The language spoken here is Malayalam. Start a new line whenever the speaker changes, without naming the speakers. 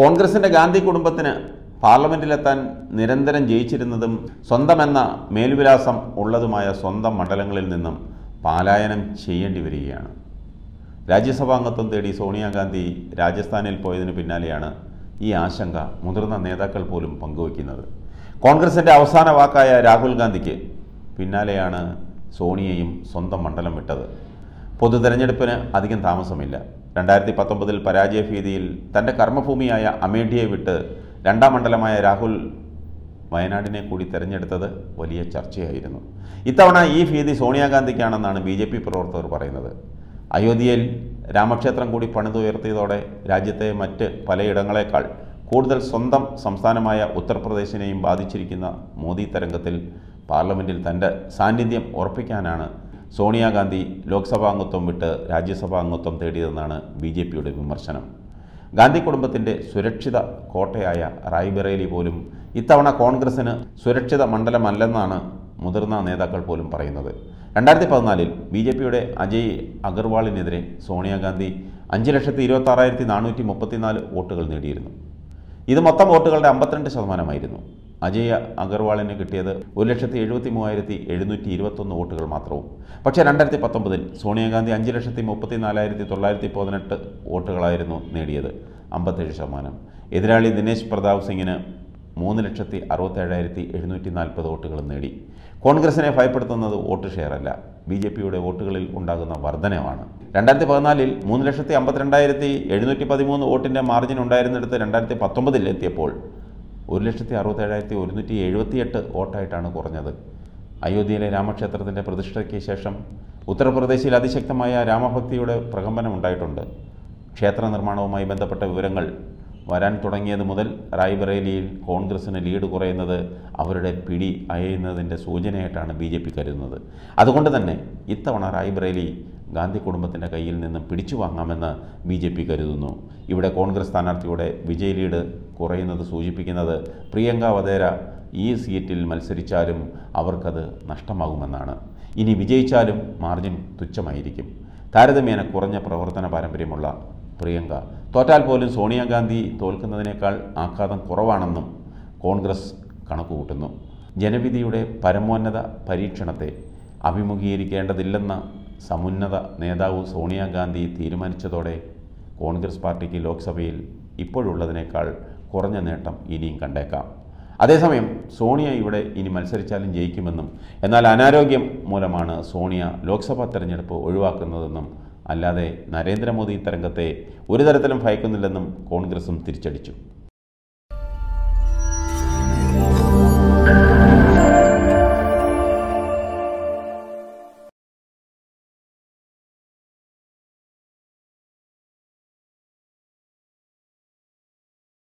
കോൺഗ്രസിൻ്റെ ഗാന്ധി കുടുംബത്തിന് പാർലമെൻറ്റിലെത്താൻ നിരന്തരം ജയിച്ചിരുന്നതും സ്വന്തമെന്ന മേൽവിലാസം ഉള്ളതുമായ സ്വന്തം മണ്ഡലങ്ങളിൽ നിന്നും പാലായനം ചെയ്യേണ്ടി വരികയാണ് രാജ്യസഭാംഗത്വം തേടി സോണിയാഗാന്ധി രാജസ്ഥാനിൽ പോയതിനു പിന്നാലെയാണ് ഈ ആശങ്ക മുതിർന്ന നേതാക്കൾ പോലും പങ്കുവയ്ക്കുന്നത് കോൺഗ്രസിൻ്റെ അവസാന വാക്കായ രാഹുൽ ഗാന്ധിക്ക് പിന്നാലെയാണ് സോണിയയും സ്വന്തം മണ്ഡലം വിട്ടത് പൊതു തെരഞ്ഞെടുപ്പിന് അധികം താമസമില്ല രണ്ടായിരത്തി പത്തൊമ്പതിൽ പരാജയ ഭീതിയിൽ തൻ്റെ കർമ്മഭൂമിയായ അമേഠിയെ വിട്ട് രണ്ടാം മണ്ഡലമായ രാഹുൽ വയനാടിനെ കൂടി തിരഞ്ഞെടുത്തത് വലിയ ചർച്ചയായിരുന്നു ഇത്തവണ ഈ ഭീതി സോണിയാഗാന്ധിക്കാണെന്നാണ് ബി ജെ പി പ്രവർത്തകർ പറയുന്നത് അയോധ്യയിൽ രാമക്ഷേത്രം കൂടി പണിതുയർത്തിയതോടെ രാജ്യത്തെ മറ്റ് പലയിടങ്ങളെക്കാൾ കൂടുതൽ സ്വന്തം സംസ്ഥാനമായ ഉത്തർപ്രദേശിനെയും ബാധിച്ചിരിക്കുന്ന മോദി തരംഗത്തിൽ പാർലമെൻറ്റിൽ തൻ്റെ സാന്നിധ്യം ഉറപ്പിക്കാനാണ് സോണിയാഗാന്ധി ലോക്സഭാ അംഗത്വം വിട്ട് രാജ്യസഭാ അംഗത്വം തേടിയതെന്നാണ് ബി ജെ പിയുടെ വിമർശനം ഗാന്ധി കുടുംബത്തിൻ്റെ സുരക്ഷിത കോട്ടയായ റായ്ബറേലി പോലും ഇത്തവണ കോൺഗ്രസിന് സുരക്ഷിത മണ്ഡലമല്ലെന്നാണ് മുതിർന്ന നേതാക്കൾ പോലും പറയുന്നത് രണ്ടായിരത്തി പതിനാലിൽ ബി ജെ പിയുടെ അജയ് അഗർവാളിനെതിരെ സോണിയാഗാന്ധി അഞ്ച് ലക്ഷത്തി ഇരുപത്താറായിരത്തി നാനൂറ്റി മുപ്പത്തിനാല് വോട്ടുകൾ നേടിയിരുന്നു ഇത് മൊത്തം വോട്ടുകളുടെ അമ്പത്തിരണ്ട് ശതമാനമായിരുന്നു അജയ അഗർവാളിന് കിട്ടിയത് ഒരു ലക്ഷത്തി എഴുപത്തി മൂവായിരത്തി എഴുന്നൂറ്റി ഇരുപത്തൊന്ന് വോട്ടുകൾ മാത്രവും പക്ഷേ രണ്ടായിരത്തി പത്തൊമ്പതിൽ സോണിയാഗാന്ധി അഞ്ച് ലക്ഷത്തി മുപ്പത്തി നാലായിരത്തി തൊള്ളായിരത്തി പതിനെട്ട് വോട്ടുകളായിരുന്നു നേടിയത് അമ്പത്തേഴ് ശതമാനം എതിരാളി ദിനേശ് പ്രതാപ് സിംഗിന് മൂന്ന് ലക്ഷത്തി അറുപത്തേഴായിരത്തി എഴുന്നൂറ്റി നാൽപ്പത് വോട്ടുകളും നേടി കോൺഗ്രസിനെ ഭയപ്പെടുത്തുന്നത് വോട്ട് ഷെയറല്ല ബി ജെ പിയുടെ വോട്ടുകളിൽ ഉണ്ടാകുന്ന വർധനവാണ് രണ്ടായിരത്തി പതിനാലിൽ മൂന്ന് ലക്ഷത്തി അമ്പത്തിരണ്ടായിരത്തി എഴുന്നൂറ്റി പതിമൂന്ന് വോട്ടിൻ്റെ മാർജിൻ ഉണ്ടായിരുന്നിടത്ത് രണ്ടായിരത്തി പത്തൊമ്പതിൽ എത്തിയപ്പോൾ ഒരു ലക്ഷത്തി അറുപത്തേഴായിരത്തി ഒരുന്നൂറ്റി എഴുപത്തിയെട്ട് വോട്ടായിട്ടാണ് കുറഞ്ഞത് അയോധ്യയിലെ രാമക്ഷേത്രത്തിൻ്റെ പ്രതിഷ്ഠയ്ക്ക് ശേഷം ഉത്തർപ്രദേശിൽ അതിശക്തമായ രാമഭക്തിയുടെ പ്രകമ്പനം ഉണ്ടായിട്ടുണ്ട് ക്ഷേത്ര നിർമ്മാണവുമായി ബന്ധപ്പെട്ട വിവരങ്ങൾ വരാൻ തുടങ്ങിയത് മുതൽ റായ്ബറേലിയിൽ കോൺഗ്രസിന് ലീഡ് കുറയുന്നത് അവരുടെ പിടി അയയുന്നതിൻ്റെ സൂചനയായിട്ടാണ് ബി ജെ പി കരുതുന്നത് അതുകൊണ്ട് തന്നെ ഇത്തവണ റായ്ബറേലി ഗാന്ധി കുടുംബത്തിൻ്റെ കയ്യിൽ നിന്നും പിടിച്ചു വാങ്ങാമെന്ന് ബി ജെ പി കരുതുന്നു ഇവിടെ കോൺഗ്രസ് സ്ഥാനാർത്ഥിയുടെ വിജയ് ലീഡ് കുറയുന്നത് സൂചിപ്പിക്കുന്നത് പ്രിയങ്ക വധേര ഈ സീറ്റിൽ മത്സരിച്ചാലും അവർക്കത് നഷ്ടമാകുമെന്നാണ് ഇനി വിജയിച്ചാലും മാർജിൻ തുച്ഛമായിരിക്കും താരതമ്യേന കുറഞ്ഞ പ്രവർത്തന പാരമ്പര്യമുള്ള പ്രിയങ്ക തോറ്റാൽ പോലും സോണിയാഗാന്ധി തോൽക്കുന്നതിനേക്കാൾ ആഘാതം കുറവാണെന്നും കോൺഗ്രസ് കണക്കുകൂട്ടുന്നു ജനവിധിയുടെ പരമോന്നത പരീക്ഷണത്തെ അഭിമുഖീകരിക്കേണ്ടതില്ലെന്ന സമുന്നത നേതാവ് സോണിയാഗാന്ധി തീരുമാനിച്ചതോടെ കോൺഗ്രസ് പാർട്ടിക്ക് ലോക്സഭയിൽ ഇപ്പോഴുള്ളതിനേക്കാൾ കുറഞ്ഞ നേട്ടം ഇനിയും കണ്ടേക്കാം അതേസമയം സോണിയ ഇവിടെ ഇനി മത്സരിച്ചാലും ജയിക്കുമെന്നും എന്നാൽ അനാരോഗ്യം മൂലമാണ് സോണിയ ലോക്സഭാ തെരഞ്ഞെടുപ്പ് ഒഴിവാക്കുന്നതെന്നും അല്ലാതെ നരേന്ദ്രമോദി തരംഗത്തെ ഒരു തരത്തിലും ഭയക്കുന്നില്ലെന്നും കോൺഗ്രസും തിരിച്ചടിച്ചു